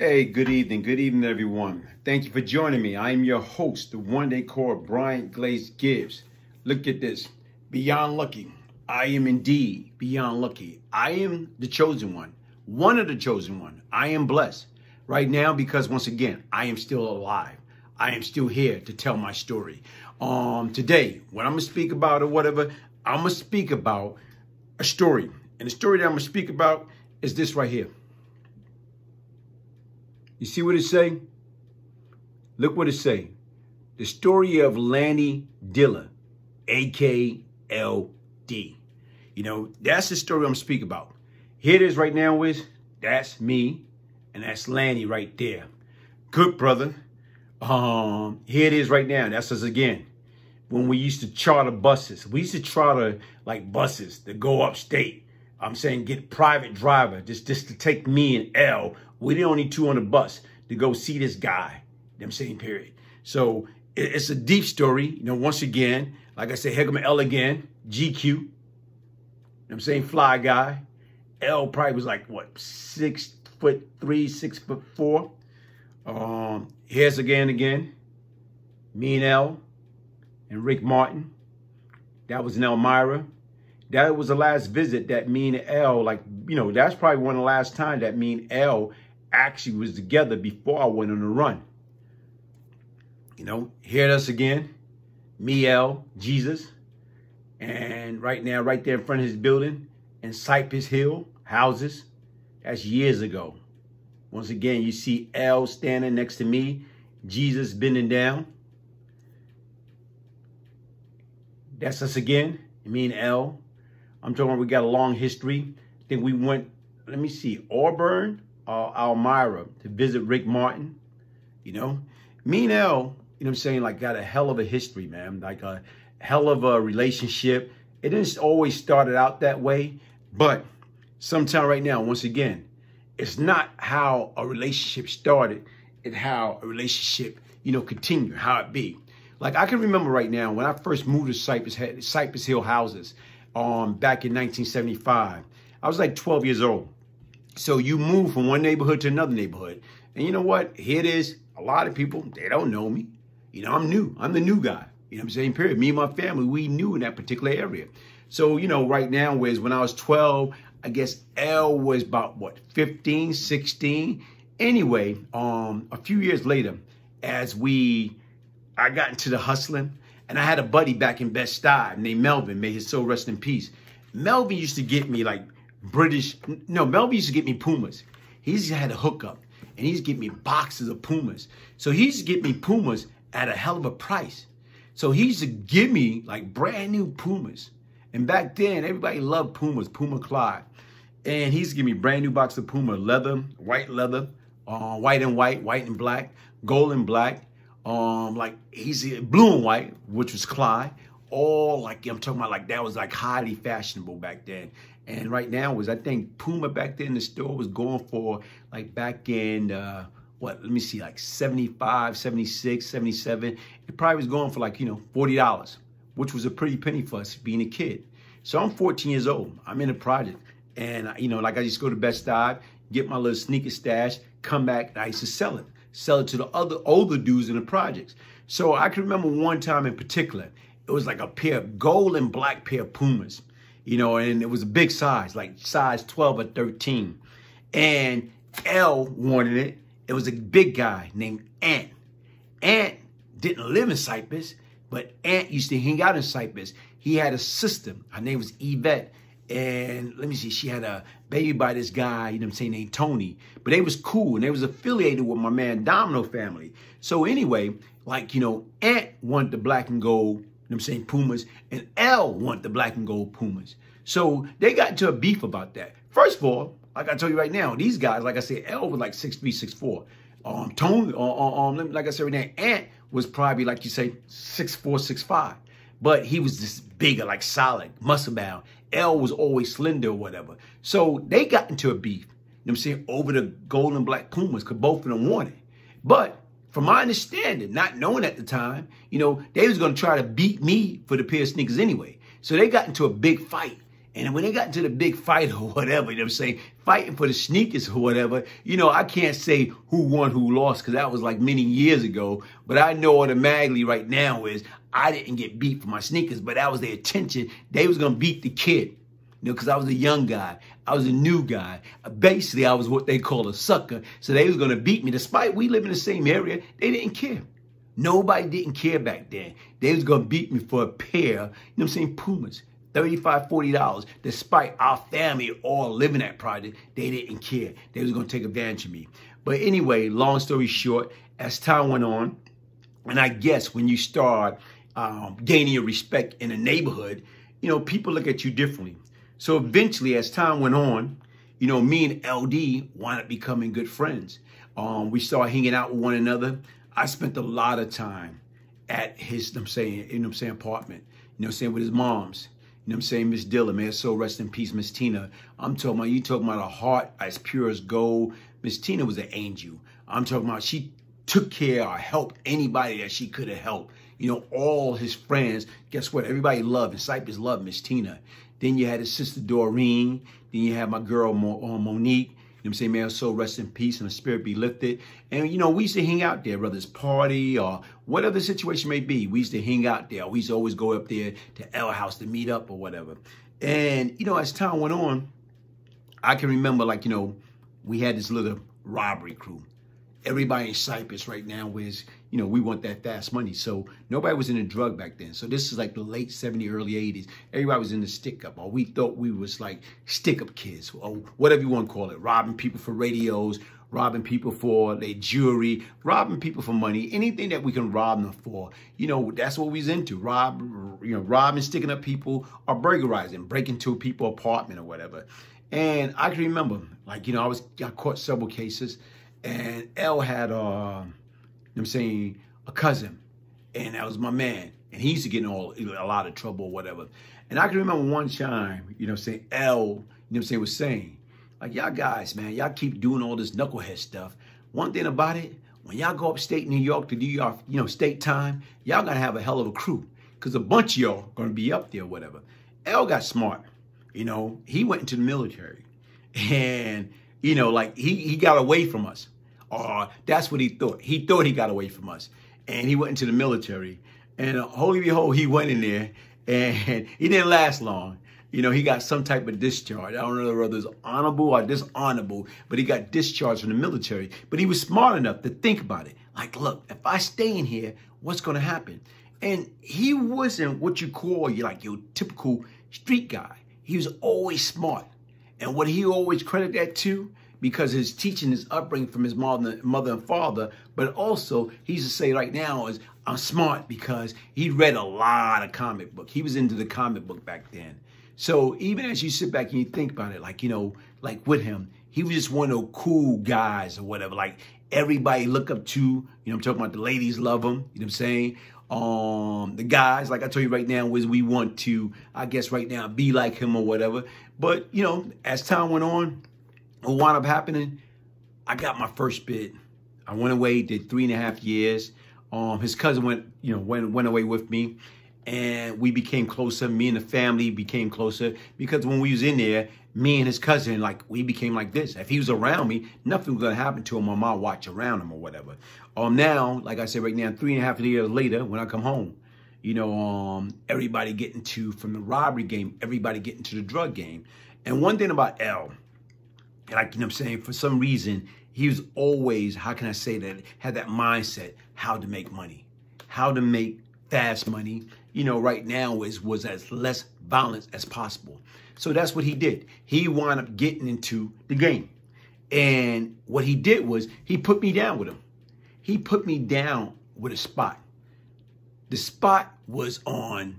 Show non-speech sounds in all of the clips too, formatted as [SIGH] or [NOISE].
Hey, good evening. Good evening, everyone. Thank you for joining me. I am your host, the one they call Brian Glaze Gibbs. Look at this. Beyond lucky. I am indeed beyond lucky. I am the chosen one. One of the chosen one. I am blessed right now because once again, I am still alive. I am still here to tell my story. Um, today, what I'm gonna speak about or whatever, I'm gonna speak about a story. And the story that I'm gonna speak about is this right here. You see what it say? Look what it say. The story of Lanny Dilla, A.K.L.D. You know, that's the story I'm speaking about. Here it is right now is, that's me, and that's Lanny right there. Good brother. Um, here it is right now. That's us again. When we used to charter buses. We used to charter like buses to go upstate. I'm saying get private driver just, just to take me and L we didn't only two on the bus to go see this guy, them same period. So it's a deep story. You know, once again, like I said, Hegelman L again, GQ, I'm saying fly guy. L probably was like, what, six foot three, six foot four. Um, here's again, again, me and L and Rick Martin. That was in Elmira. That was the last visit that me and L, like, you know, that's probably one of the last time that me and L actually was together before I went on the run. You know, here us again, Miel, Jesus, and right now, right there in front of his building, and Cypress Hill houses. That's years ago. Once again, you see L standing next to me, Jesus bending down. That's us again, me and L. I'm talking about we got a long history. I think we went, let me see, Auburn uh, Almira to visit Rick Martin, you know. me now, you know I'm saying, like got a hell of a history, man. Like a hell of a relationship. It didn't always started out that way, but sometime right now, once again, it's not how a relationship started, and how a relationship, you know, continue, how it be. Like I can remember right now when I first moved to Cypress, Cypress Hill houses um, back in 1975, I was like 12 years old. So you move from one neighborhood to another neighborhood. And you know what? Here it is. A lot of people, they don't know me. You know, I'm new. I'm the new guy. You know I'm saying? Period. Me and my family, we knew in that particular area. So, you know, right now, whereas when I was 12, I guess L was about, what, 15, 16? Anyway, um, a few years later, as we, I got into the hustling, and I had a buddy back in Best Style named Melvin, may his soul rest in peace. Melvin used to get me like British. No, Melvin used to get me Pumas. He's had a hookup, and he's get me boxes of Pumas. So he used to get me Pumas at a hell of a price. So he used to give me like brand new Pumas. And back then, everybody loved Pumas, Puma Clyde. And he's giving me brand new box of Puma leather, white leather, uh, white and white, white and black, gold and black, um, like he's blue and white, which was Clyde. All like I'm talking about, like that was like highly fashionable back then. And right now was I think Puma back then the store was going for like back in uh, what let me see like 75 76 77 it probably was going for like you know $40 which was a pretty penny for us being a kid so i'm 14 years old i'm in a project and you know like i just go to best dive get my little sneaker stash come back and i used to sell it sell it to the other older dudes in the projects so i can remember one time in particular it was like a pair of gold and black pair of pumas you know, and it was a big size, like size 12 or 13. And L wanted it. It was a big guy named Ant. Ant didn't live in Cyprus, but Ant used to hang out in Cyprus. He had a sister. Her name was Yvette. And let me see, she had a baby by this guy, you know what I'm saying, named Tony. But they was cool and they was affiliated with my man Domino family. So anyway, like, you know, Ant wanted the black and gold you know I'm saying, Pumas, and L want the black and gold Pumas. So they got into a beef about that. First of all, like I told you right now, these guys, like I said, L was like six three, six four. Um, Tony, uh, uh, um, um, like I said right now, Ant was probably like you say six four, six five, but he was just bigger, like solid, muscle bound. L was always slender or whatever. So they got into a beef. You know what I'm saying over the gold and black Pumas, cause both of them wanted. But from my understanding, not knowing at the time, you know, they was gonna try to beat me for the pair of sneakers anyway. So they got into a big fight. And when they got into the big fight [LAUGHS] or whatever, you know what I'm saying, fighting for the sneakers or whatever, you know, I can't say who won, who lost, because that was like many years ago. But I know automatically right now is I didn't get beat for my sneakers, but that was their intention. They was gonna beat the kid you know, because I was a young guy. I was a new guy. Basically, I was what they call a sucker. So they was going to beat me. Despite we live in the same area, they didn't care. Nobody didn't care back then. They was going to beat me for a pair, you know what I'm saying, Pumas. $35, $40, despite our family all living that project, they didn't care. They was going to take advantage of me. But anyway, long story short, as time went on, and I guess when you start um, gaining your respect in a neighborhood, you know, people look at you differently. So eventually, as time went on, you know, me and LD wound up becoming good friends. Um, we started hanging out with one another. I spent a lot of time at his, I'm saying, you know, I'm saying, apartment. You know, I'm saying with his mom's. You know, I'm saying Miss Dilla, man. So rest in peace, Miss Tina. I'm talking about you talking about a heart as pure as gold. Miss Tina was an angel. I'm talking about she took care or helped anybody that she could have helped. You know, all his friends. Guess what? Everybody loved. And Cypress loved Miss Tina. Then you had his sister Doreen. Then you had my girl Mo uh, Monique. You know I'm saying, man, so rest in peace and the spirit be lifted. And, you know, we used to hang out there, whether it's party or whatever the situation may be. We used to hang out there. We used to always go up there to L House to meet up or whatever. And, you know, as time went on, I can remember, like, you know, we had this little robbery crew. Everybody in Cyprus right now is you know, we want that fast money. So nobody was in a drug back then. So this is like the late 70s, early 80s. Everybody was the stick up, or we thought we was like stick up kids, or oh, whatever you want to call it, robbing people for radios, robbing people for their jewelry, robbing people for money, anything that we can rob them for. You know, that's what we was into. Rob, you know, robbing, sticking up people, or burglarizing, breaking into people apartment or whatever. And I can remember, like, you know, I was I caught several cases and L had uh I'm saying, a cousin, and that was my man. And he used to get in all, a lot of trouble or whatever. And I can remember one time, you know saying, L, you know I'm saying, was saying, like, y'all guys, man, y'all keep doing all this knucklehead stuff. One thing about it, when y'all go upstate New York to do your, you know, state time, y'all gonna have a hell of a crew because a bunch of y'all gonna be up there, whatever. L got smart, you know. He went into the military, [LAUGHS] and you know, like he he got away from us. Oh, that's what he thought. He thought he got away from us. And he went into the military. And uh, holy behold, he went in there and [LAUGHS] he didn't last long. You know, he got some type of discharge. I don't know whether it was honorable or dishonorable, but he got discharged from the military. But he was smart enough to think about it. Like, look, if I stay in here, what's going to happen? And he wasn't what you call you like your typical street guy. He was always smart. And what he always credited that to because his teaching, his upbringing from his mother, mother and father, but also he's to say right now is I'm smart because he read a lot of comic book. He was into the comic book back then. So even as you sit back and you think about it, like, you know, like with him, he was just one of those cool guys or whatever. Like everybody look up to, you know, I'm talking about the ladies love him, you know what I'm saying? Um, the guys, like I told you right now, is we want to, I guess right now, be like him or whatever. But, you know, as time went on, what wound up happening, I got my first bid. I went away, did three and a half years. Um, his cousin went, you know, went went away with me, and we became closer. Me and the family became closer because when we was in there, me and his cousin, like we became like this. If he was around me, nothing was gonna happen to him on my watch around him or whatever. Um, now, like I said, right now, three and a half years later, when I come home, you know, um, everybody getting to from the robbery game, everybody getting to the drug game. And one thing about L, like, you know I'm saying? For some reason, he was always, how can I say that, had that mindset, how to make money, how to make fast money, you know, right now is was as less violence as possible. So that's what he did. He wound up getting into the game. And what he did was he put me down with him. He put me down with a spot. The spot was on,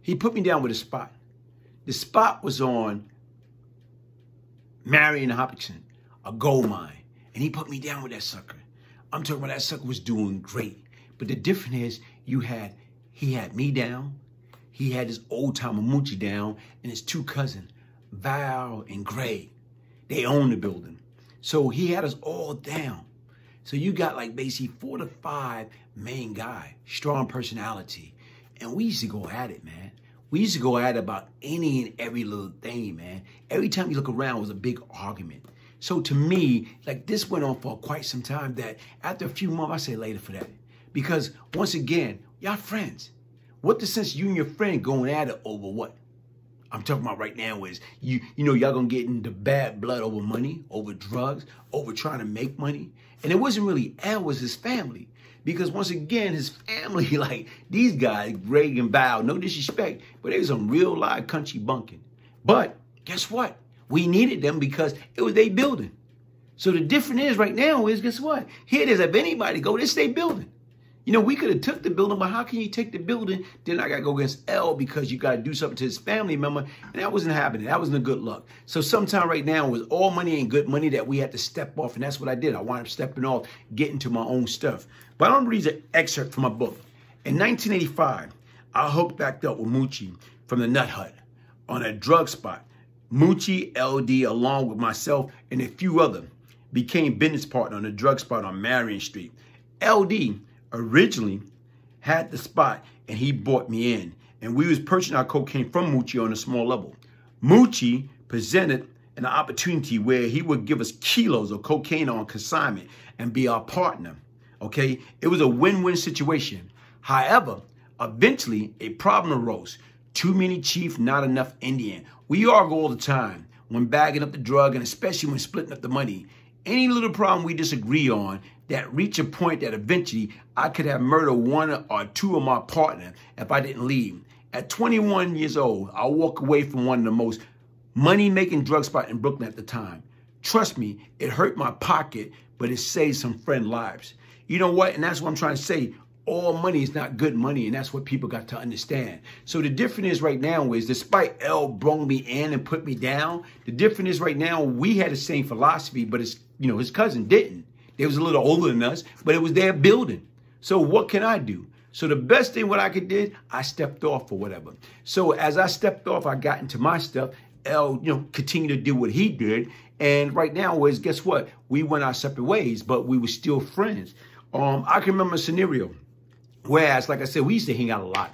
he put me down with a spot. The spot was on Marion Hopkinson, a gold mine. And he put me down with that sucker. I'm talking about that sucker was doing great. But the difference is you had, he had me down, he had his old timer Moochie down, and his two cousins, Val and Gray, They owned the building. So he had us all down. So you got like basically four to five main guy, strong personality. And we used to go at it, man we used to go at about any and every little thing, man. Every time you look around was a big argument. So to me, like this went on for quite some time that after a few months, I say later for that. Because once again, y'all friends. What the sense you and your friend going at it over what? I'm talking about right now is you you know y'all gonna get into bad blood over money, over drugs, over trying to make money. And it wasn't really Al, was his family because once again, his family, [LAUGHS] like these guys, Greg and Bow, no disrespect, but they was some real live country bunking. But guess what? We needed them because it was they building. So the difference is right now is guess what? Here it is. If anybody go, this they building. You know, we could have took the building, but how can you take the building? Then I got to go against L because you got to do something to his family member. And that wasn't happening. That wasn't a good luck. So sometime right now was all money and good money that we had to step off. And that's what I did. I wound up stepping off, getting to my own stuff. But I'm going to read an excerpt from a book. In 1985, I hooked back up with Moochie from the Nut Hut on a drug spot. Moochie, LD, along with myself and a few other, became business partner on a drug spot on Marion Street. LD originally had the spot and he bought me in. And we was purchasing our cocaine from Moochie on a small level. Moochie presented an opportunity where he would give us kilos of cocaine on consignment and be our partner. Okay, it was a win-win situation. However, eventually a problem arose. Too many chief, not enough Indian. We argue all the time when bagging up the drug and especially when splitting up the money. Any little problem we disagree on that reach a point that eventually I could have murdered one or two of my partner if I didn't leave. At 21 years old, I walk away from one of the most money-making drug spot in Brooklyn at the time. Trust me, it hurt my pocket, but it saved some friend lives. You know what? And that's what I'm trying to say. All money is not good money, and that's what people got to understand. So the difference is right now is despite L brought me in and put me down, the difference is right now we had the same philosophy, but his, you know, his cousin didn't. They was a little older than us, but it was their building. So what can I do? So the best thing what I could did, I stepped off or whatever. So as I stepped off, I got into my stuff. L, you know, continued to do what he did. And right now is guess what? We went our separate ways, but we were still friends. Um, I can remember a scenario. Whereas, like I said, we used to hang out a lot.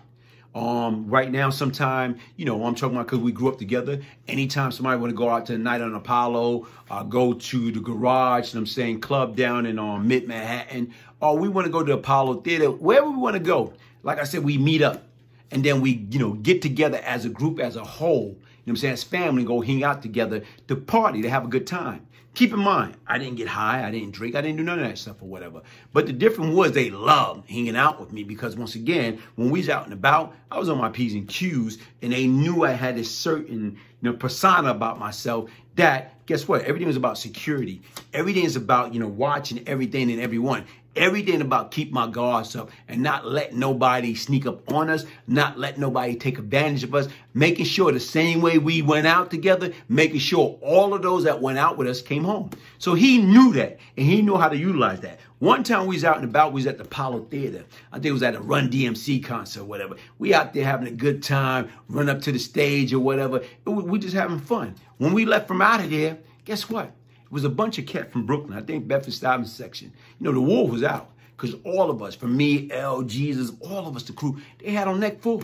Um, right now, sometime, you know, I'm talking about because we grew up together. Anytime somebody want to go out to the night on Apollo, uh, go to the garage, and I'm saying club down in um, mid Manhattan, or we want to go to Apollo Theater, wherever we want to go. Like I said, we meet up and then we, you know, get together as a group, as a whole, you know I'm saying, as family, go hang out together to party, to have a good time. Keep in mind, I didn't get high, I didn't drink, I didn't do none of that stuff or whatever. But the difference was they loved hanging out with me because once again, when we was out and about, I was on my P's and Q's and they knew I had a certain you know, persona about myself that guess what? Everything was about security. Everything is about, you know, watching everything and everyone everything about keep my guards up and not let nobody sneak up on us, not let nobody take advantage of us, making sure the same way we went out together, making sure all of those that went out with us came home. So he knew that and he knew how to utilize that. One time we was out and about, we was at the Apollo Theater. I think it was at a Run DMC concert or whatever. We out there having a good time, run up to the stage or whatever. We just having fun. When we left from out of there, guess what? was a bunch of cats from Brooklyn, I think Bedford-Stuyvesant section. You know, the war was out because all of us, for me, L, Jesus, all of us, the crew, they had on neck full.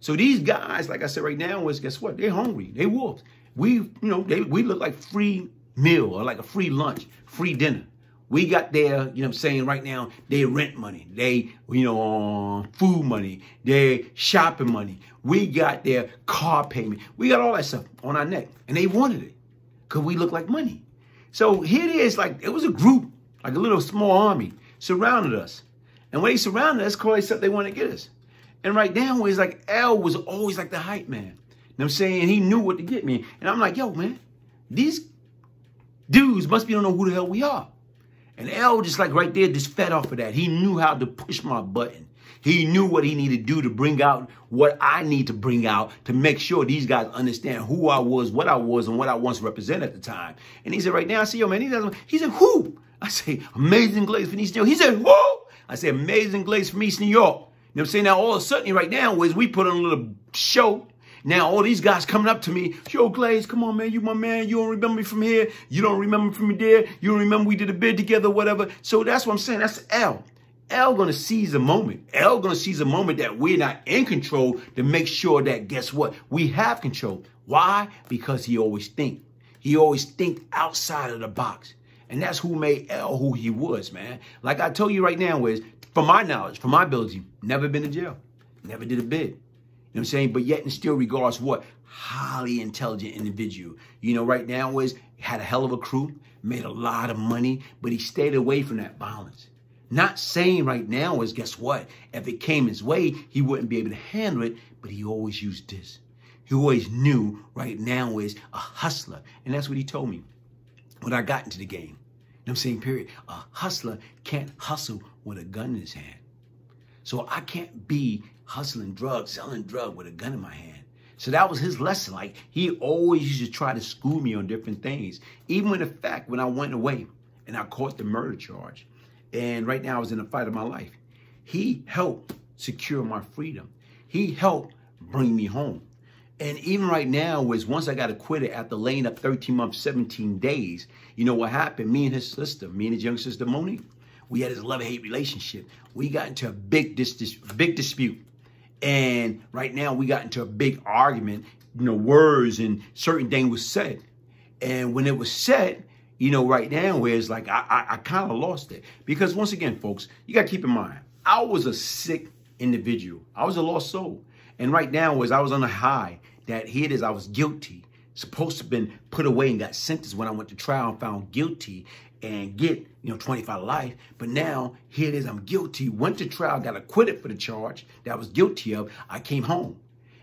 So these guys, like I said right now, was guess what? They're hungry. They wolves. We, you know, they, we look like free meal or like a free lunch, free dinner. We got their, you know what I'm saying, right now, they rent money, they, you know, um, food money, they shopping money. We got their car payment. We got all that stuff on our neck. And they wanted it because we look like money. So here it is, like it was a group, like a little small army, surrounded us. And when they surrounded us, Corey said they want to get us. And right now, it's like L was always like the hype man. You know what I'm saying? He knew what to get me. And I'm like, yo, man, these dudes must be don't know who the hell we are. And L just like right there, just fed off of that. He knew how to push my button. He knew what he needed to do to bring out what I need to bring out to make sure these guys understand who I was, what I was, and what I once represented at the time. And he said, right now, I see your man. He, doesn't, he said, who? I say, amazing glaze from East New York. He said, who? I say, amazing glaze from East New York. You know what I'm saying? Now, all of a sudden, right now, is we put on a little show now all these guys coming up to me, yo, Glaze, come on, man, you my man, you don't remember me from here, you don't remember me from there, you don't remember we did a bid together, whatever. So that's what I'm saying, that's L. L gonna seize a moment. L gonna seize a moment that we're not in control to make sure that guess what? We have control. Why? Because he always think. He always think outside of the box. And that's who made L who he was, man. Like I told you right now is, from my knowledge, from my ability, never been to jail. Never did a bid. You know what I'm saying? But yet and still regards what? Highly intelligent individual. You know, right now is had a hell of a crew, made a lot of money, but he stayed away from that violence. Not saying right now is guess what? If it came his way, he wouldn't be able to handle it, but he always used this. He always knew right now is a hustler. And that's what he told me when I got into the game. You know I'm saying? Period. A hustler can't hustle with a gun in his hand. So I can't be hustling drugs, selling drugs with a gun in my hand. So that was his lesson. Like he always used to try to school me on different things. Even with the fact when I went away and I caught the murder charge, and right now I was in a fight of my life. He helped secure my freedom. He helped bring me home. And even right now was once I got acquitted after laying up 13 months, 17 days, you know what happened? Me and his sister, me and his young sister Moni, we had this love-hate relationship. We got into a big dis, dis big dispute. And right now we got into a big argument, you know, words and certain things were said. And when it was said, you know, right now is like I, I, I kind of lost it. Because once again, folks, you got to keep in mind, I was a sick individual. I was a lost soul. And right now is I was on a high that here it is. I was guilty, supposed to have been put away and got sentenced when I went to trial and found guilty and get, you know, 25 life. But now here it is. I'm guilty. Went to trial, got acquitted for the charge that I was guilty of. I came home.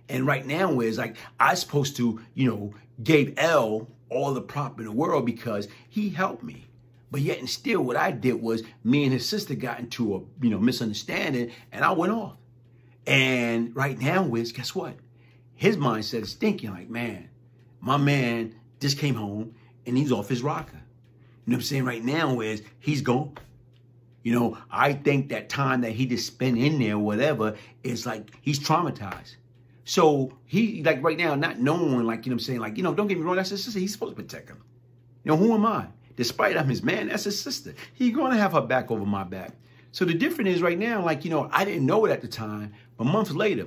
And right now is like I supposed to, you know, gave L all the prop in the world because he helped me. But yet and still, what I did was me and his sister got into a you know misunderstanding, and I went off. And right now, Wiz, guess what? His mindset is thinking like, man, my man just came home and he's off his rocker. You know what I'm saying? Right now is he's gone. You know, I think that time that he just spent in there, whatever, is like he's traumatized. So he, like right now, not knowing, like, you know I'm saying? Like, you know, don't get me wrong, that's his sister. He's supposed to protect him. You know, who am I? Despite I'm his man, that's his sister. He's going to have her back over my back. So the difference is right now, like, you know, I didn't know it at the time, but months later,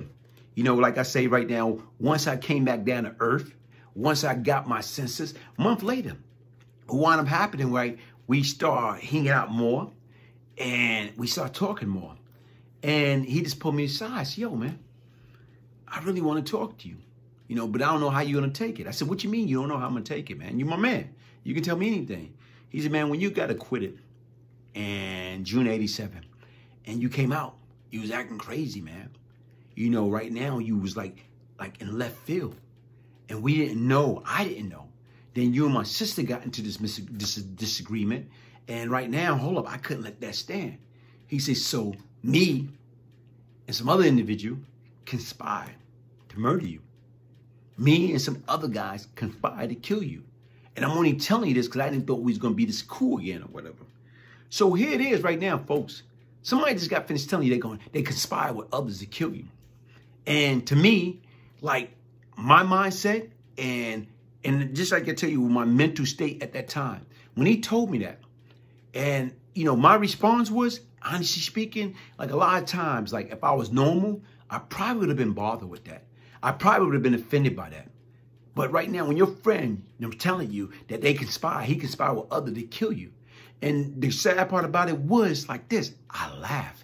you know, like I say right now, once I came back down to earth, once I got my senses, month later, what up happening, right? We start hanging out more and we start talking more. And he just pulled me aside. I said, yo, man, I really want to talk to you, you know, but I don't know how you're going to take it. I said, what you mean you don't know how I'm going to take it, man? You're my man. You can tell me anything. He said, man, when you got acquitted in June 87 and you came out, you was acting crazy, man. You know, right now you was like, like in left field and we didn't know, I didn't know. Then you and my sister got into this, mis- disagreement. And right now, hold up, I couldn't let that stand. He says, so me and some other individual conspired to murder you. Me and some other guys conspired to kill you. And I'm only telling you this because I didn't thought we was going to be this cool again or whatever. So here it is right now, folks. Somebody just got finished telling you they're going, they conspire with others to kill you. And to me, like my mindset and and just like I tell you, my mental state at that time, when he told me that, and you know, my response was, honestly speaking, like a lot of times, like if I was normal, I probably would have been bothered with that. I probably would have been offended by that. But right now, when your friend, I'm telling you that they conspire, he conspire with others to kill you. And the sad part about it was like this, I laugh.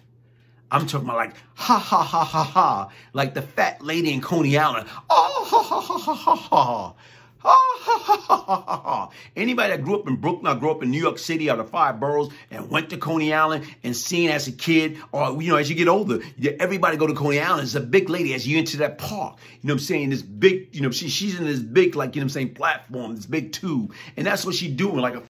I'm talking about like, ha, ha, ha, ha, ha, like the fat lady in Coney Island. Oh, ha, ha, ha, ha, ha, ha. Ha, ha, ha, ha, ha, ha. Anybody that grew up in Brooklyn or grew up in New York City or the five boroughs and went to Coney Island and seen as a kid or, you know, as you get older, everybody go to Coney Island. It's a big lady as you enter that park. You know I'm saying? This big, you know, she, she's in this big, like, you know I'm saying, platform, this big tube. And that's what she doing, like a